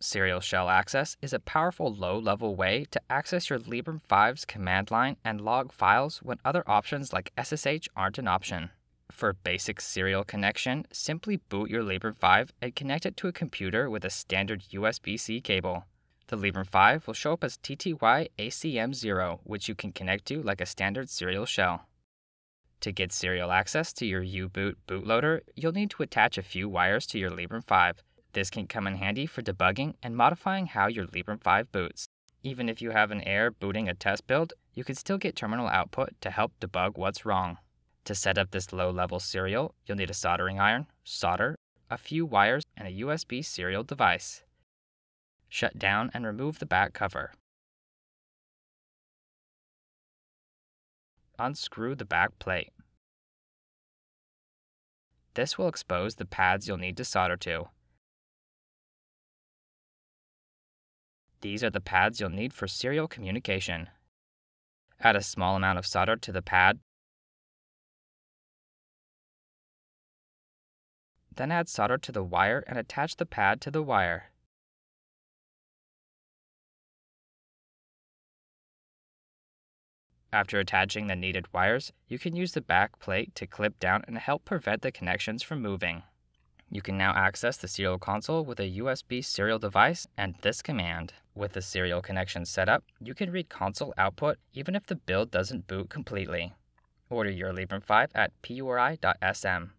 Serial shell access is a powerful low level way to access your Librem 5's command line and log files when other options like SSH aren't an option. For basic serial connection, simply boot your Librem 5 and connect it to a computer with a standard USB C cable. The Librem 5 will show up as TTY ACM0, which you can connect to like a standard serial shell. To get serial access to your U-Boot bootloader, you'll need to attach a few wires to your Librem 5 this can come in handy for debugging and modifying how your Librem 5 boots. Even if you have an error booting a test build, you can still get terminal output to help debug what's wrong. To set up this low-level serial, you'll need a soldering iron, solder, a few wires, and a USB serial device. Shut down and remove the back cover. Unscrew the back plate. This will expose the pads you'll need to solder to. These are the pads you'll need for serial communication. Add a small amount of solder to the pad, then add solder to the wire and attach the pad to the wire. After attaching the needed wires, you can use the back plate to clip down and help prevent the connections from moving. You can now access the serial console with a USB serial device and this command. With the serial connection set up, you can read console output even if the build doesn't boot completely. Order your Librem 5 at puri.sm.